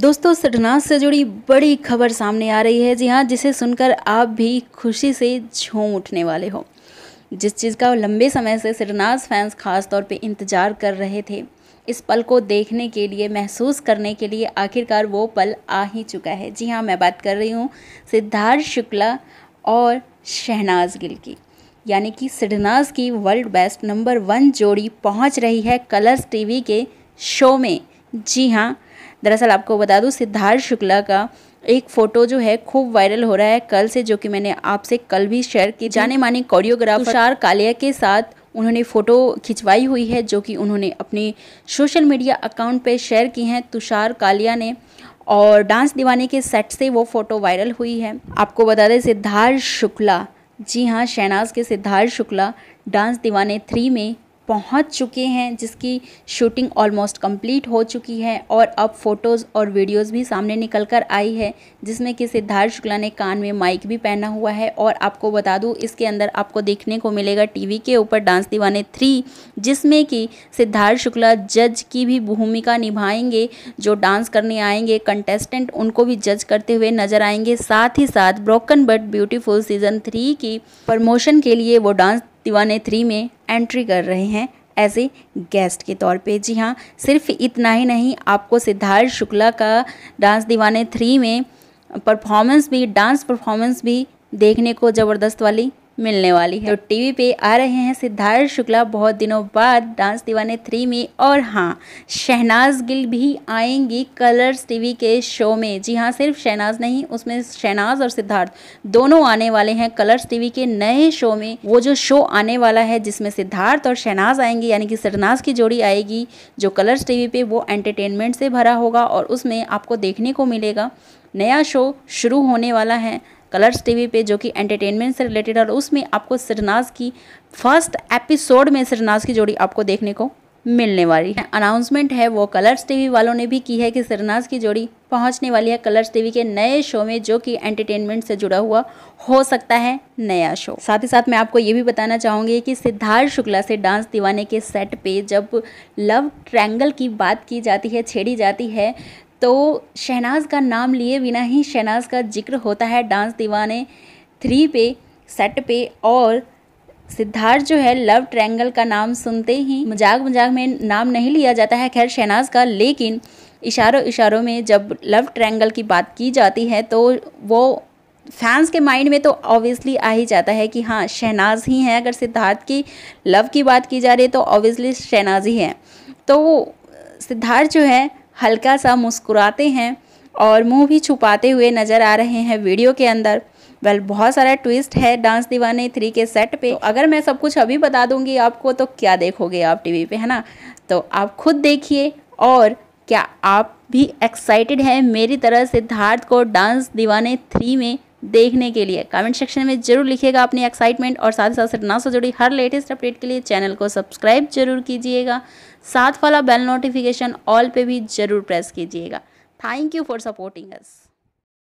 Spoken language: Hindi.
दोस्तों सटनाज से जुड़ी बड़ी खबर सामने आ रही है जी हाँ जिसे सुनकर आप भी खुशी से झूम उठने वाले हो जिस चीज़ का लंबे समय से सटनाज फैंस खास तौर पे इंतज़ार कर रहे थे इस पल को देखने के लिए महसूस करने के लिए आखिरकार वो पल आ ही चुका है जी हाँ मैं बात कर रही हूँ सिद्धार्थ शुक्ला और शहनाज गिल की यानी कि सिडनाज की वर्ल्ड बेस्ट नंबर वन जोड़ी पहुंच रही है कलर्स टीवी के शो में जी हाँ दरअसल आपको बता दूँ सिद्धार्थ शुक्ला का एक फ़ोटो जो है खूब वायरल हो रहा है कल से जो कि मैंने आपसे कल भी शेयर की जाने माने कोरियोग्राफर तुषार कालिया के साथ उन्होंने फ़ोटो खिंचवाई हुई है जो कि उन्होंने अपने सोशल मीडिया अकाउंट पे शेयर की हैं तुषार कालिया ने और डांस दीवाने के सेट से वो फ़ोटो वायरल हुई है आपको बता दें सिद्धार्थ शुक्ला जी हाँ शहनाज के सिद्धार्थ शुक्ला डांस दीवाने थ्री में पहुंच चुके हैं जिसकी शूटिंग ऑलमोस्ट कंप्लीट हो चुकी है और अब फ़ोटोज़ और वीडियोस भी सामने निकल कर आई है जिसमें कि सिद्धार्थ शुक्ला ने कान में माइक भी पहना हुआ है और आपको बता दूं इसके अंदर आपको देखने को मिलेगा टीवी के ऊपर डांस दीवाने थ्री जिसमें कि सिद्धार्थ शुक्ला जज की भी भूमिका निभाएंगे जो डांस करने आएंगे कंटेस्टेंट उनको भी जज करते हुए नजर आएंगे साथ ही साथ broken but beautiful season three की प्रमोशन के लिए वो डांस दीवाने थ्री में एंट्री कर रहे हैं एज ए गेस्ट के तौर पे जी हाँ सिर्फ इतना ही नहीं आपको सिद्धार्थ शुक्ला का डांस दीवाने थ्री में परफॉर्मेंस भी डांस परफॉर्मेंस भी देखने को ज़बरदस्त वाली मिलने वाली है तो टीवी पे आ रहे हैं सिद्धार्थ शुक्ला बहुत दिनों बाद डांस दीवाने थ्री में और हाँ शहनाज गिल भी आएंगी कलर्स टीवी के शो में जी हाँ सिर्फ शहनाज नहीं उसमें शहनाज और सिद्धार्थ दोनों आने वाले हैं कलर्स टीवी के नए शो में वो जो शो आने वाला है जिसमें सिद्धार्थ और शहनाज आएंगे यानी कि सरनाज की जोड़ी आएगी जो कलर्स टीवी पे वो एंटरटेनमेंट से भरा होगा और उसमें आपको देखने को मिलेगा नया शो शुरू होने वाला है कलर्स टीवी पे जो कि एंटरटेनमेंट से रिलेटेड और उसमें आपको सरनाज की फर्स्ट एपिसोड में सरनाज की जोड़ी आपको देखने को मिलने वाली है अनाउंसमेंट है वो कलर्स टीवी वालों ने भी की है कि सरनाज की जोड़ी पहुंचने वाली है कलर्स टीवी के नए शो में जो कि एंटरटेनमेंट से जुड़ा हुआ हो सकता है नया शो साथ ही साथ मैं आपको ये भी बताना चाहूँगी कि सिद्धार्थ शुक्ला से डांस दीवाने के सेट पे जब लव ट्रैंगल की बात की जाती है छेड़ी जाती है तो शहनाज का नाम लिए बिना ही शहनाज का जिक्र होता है डांस दीवाने थ्री पे सेट पे और सिद्धार्थ जो है लव ट्रैंगल का नाम सुनते ही मजाक मजाक में नाम नहीं लिया जाता है खैर शहनाज का लेकिन इशारों इशारों में जब लव ट्रैंगल की बात की जाती है तो वो फैंस के माइंड में तो ऑब्वियसली आ ही जाता है कि हाँ शहनाज ही हैं अगर सिद्धार्थ की लव की बात की जा रही है तो ऑब्वियसली शहनाज ही है तो सिद्धार्थ जो है हल्का सा मुस्कुराते हैं और मुंह भी छुपाते हुए नज़र आ रहे हैं वीडियो के अंदर वेल बहुत सारा ट्विस्ट है डांस दीवाने थ्री के सेट पे तो अगर मैं सब कुछ अभी बता दूंगी आपको तो क्या देखोगे आप टीवी पे है ना तो आप खुद देखिए और क्या आप भी एक्साइटेड हैं मेरी तरह सिद्धार्थ को डांस दीवाने थ्री में देखने के लिए कमेंट सेक्शन में जरूर लिखिएगा अपनी एक्साइटमेंट और साथ ही साथ ना से जुड़ी हर लेटेस्ट अपडेट के लिए चैनल को सब्सक्राइब जरूर कीजिएगा साथ वाला बेल नोटिफिकेशन ऑल पे भी जरूर प्रेस कीजिएगा thank you for supporting us